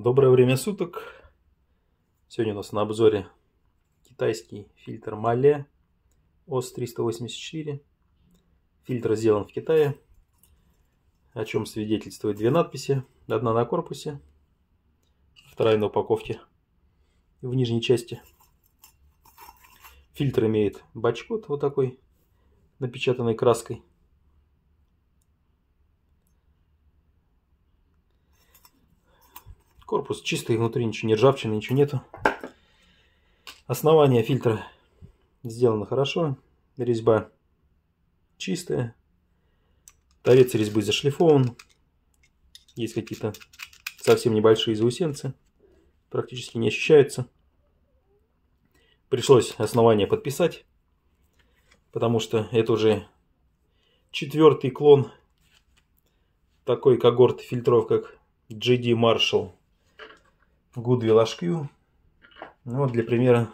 Доброе время суток. Сегодня у нас на обзоре китайский фильтр Мале ОС-384. Фильтр сделан в Китае, о чем свидетельствуют две надписи. Одна на корпусе, вторая на упаковке в нижней части. Фильтр имеет бачкот вот такой, напечатанный краской. Корпус чистый, внутри ничего не ржавчины, ничего нету. Основание фильтра сделано хорошо. Резьба чистая. Торец резьбы зашлифован. Есть какие-то совсем небольшие заусенцы. Практически не ощущаются. Пришлось основание подписать. Потому что это уже четвертый клон такой когорты фильтров, как GD Marshall Goodwill HQ. Ну, вот для примера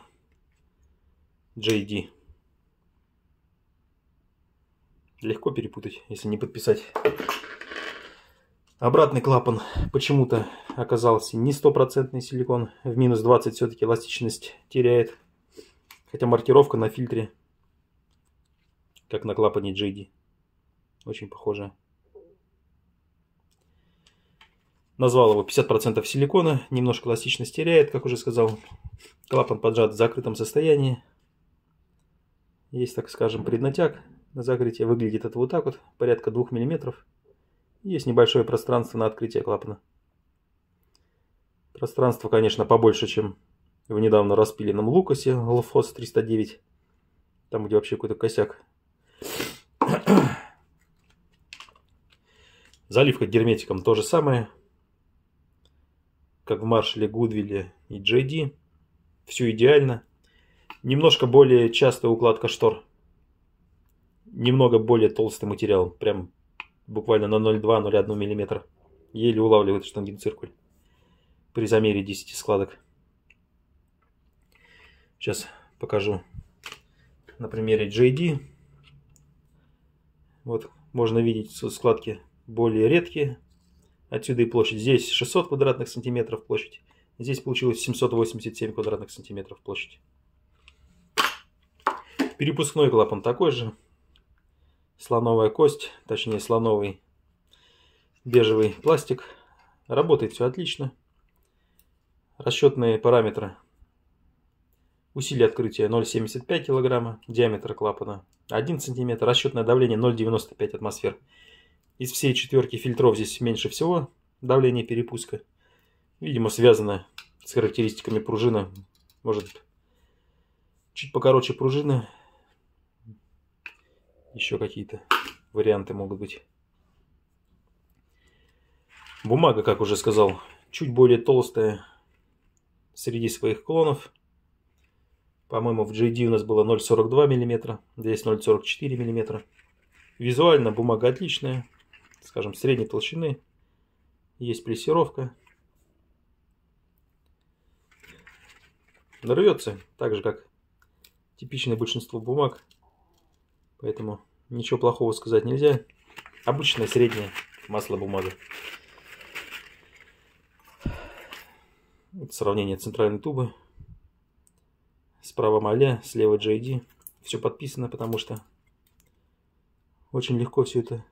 JD. Легко перепутать, если не подписать. Обратный клапан почему-то оказался не стопроцентный силикон. В минус 20 все-таки эластичность теряет. Хотя маркировка на фильтре, как на клапане JD, очень похожая. Назвал его 50% силикона, немножко эластичность теряет, как уже сказал. Клапан поджат в закрытом состоянии. Есть, так скажем, преднатяг. На закрытие выглядит это вот так вот, порядка 2 мм. Есть небольшое пространство на открытие клапана. Пространство, конечно, побольше, чем в недавно распиленном Лукасе Лфос 309. Там, где вообще какой-то косяк. Заливка герметиком то же самое как в маршале Гудвилле и Джей Все идеально. Немножко более частая укладка штор. Немного более толстый материал, прям буквально на 0,2-0,1 мм. Еле улавливает штангенциркуль при замере 10 складок. Сейчас покажу на примере JD. Вот можно видеть складки более редкие, Отсюда и площадь. Здесь 600 квадратных сантиметров площадь. Здесь получилось 787 квадратных сантиметров площадь. Перепускной клапан такой же. Слоновая кость, точнее слоновый бежевый пластик. Работает все отлично. Расчетные параметры. Усилие открытия 0,75 кг, диаметр клапана 1 см, расчетное давление 0,95 атмосфер. Из всей четверки фильтров здесь меньше всего давление перепуска. Видимо, связано с характеристиками пружины. Может, чуть покороче пружина, Еще какие-то варианты могут быть. Бумага, как уже сказал, чуть более толстая среди своих клонов. По-моему, в JD у нас было 0,42 мм, здесь 0,44 мм. Визуально бумага отличная, скажем, средней толщины. Есть прессировка, Рвется так же, как типичное большинство бумаг. Поэтому ничего плохого сказать нельзя. Обычное среднее масло бумага. Это сравнение центральной тубы. Справа Маля, слева JD. Все подписано, потому что очень легко все это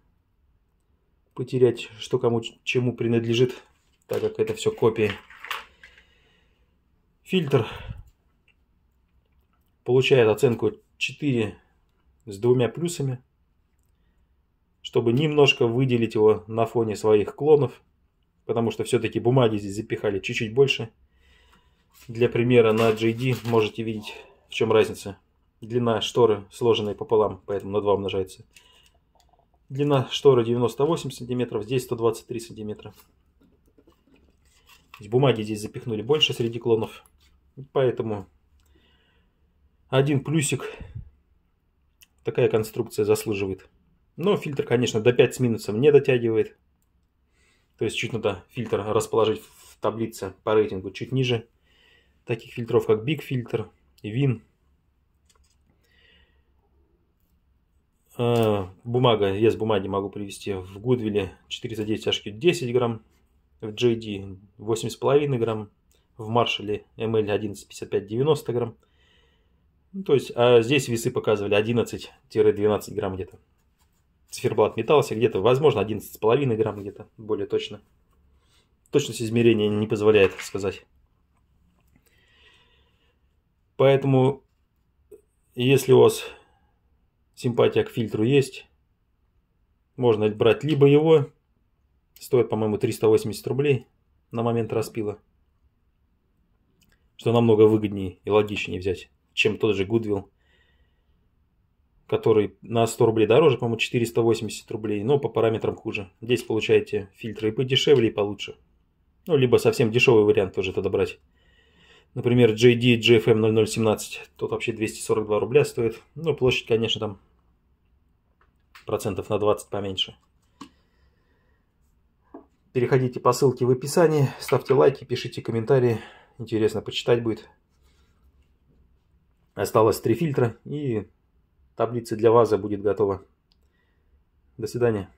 потерять, что кому чему принадлежит, так как это все копии. Фильтр получает оценку 4 с двумя плюсами, чтобы немножко выделить его на фоне своих клонов, потому что все-таки бумаги здесь запихали чуть-чуть больше. Для примера на JD можете видеть, в чем разница. Длина шторы сложенной пополам, поэтому на 2 умножается. Длина шторы 98 сантиметров, здесь 123 сантиметра. Бумаги здесь запихнули больше среди клонов. Поэтому один плюсик такая конструкция заслуживает. Но фильтр, конечно, до 5 с минусом не дотягивает. То есть чуть надо фильтр расположить в таблице по рейтингу чуть ниже. Таких фильтров, как Big Filter, Win, Э, бумага, вес бумаги могу привести в Гудвилле 409 тяжки 10 грамм, в JD 8,5 грамм, в Маршале ML 11,55 90 грамм. Ну, то есть, а здесь весы показывали 11-12 грамм где-то. Циферблат метался где-то, возможно, 11,5 грамм где-то, более точно. Точность измерения не позволяет сказать. Поэтому, если у вас Симпатия к фильтру есть. Можно брать либо его, стоит, по-моему, 380 рублей на момент распила, что намного выгоднее и логичнее взять, чем тот же Goodwill, который на 100 рублей дороже, по-моему, 480 рублей, но по параметрам хуже. Здесь получаете фильтры и подешевле, и получше. Ну, либо совсем дешевый вариант тоже тогда добрать Например, JD JFM 0017, тот вообще 242 рубля стоит. Ну, площадь, конечно, там процентов на 20 поменьше. Переходите по ссылке в описании, ставьте лайки, пишите комментарии. Интересно почитать будет. Осталось три фильтра и таблица для ваза будет готова. До свидания.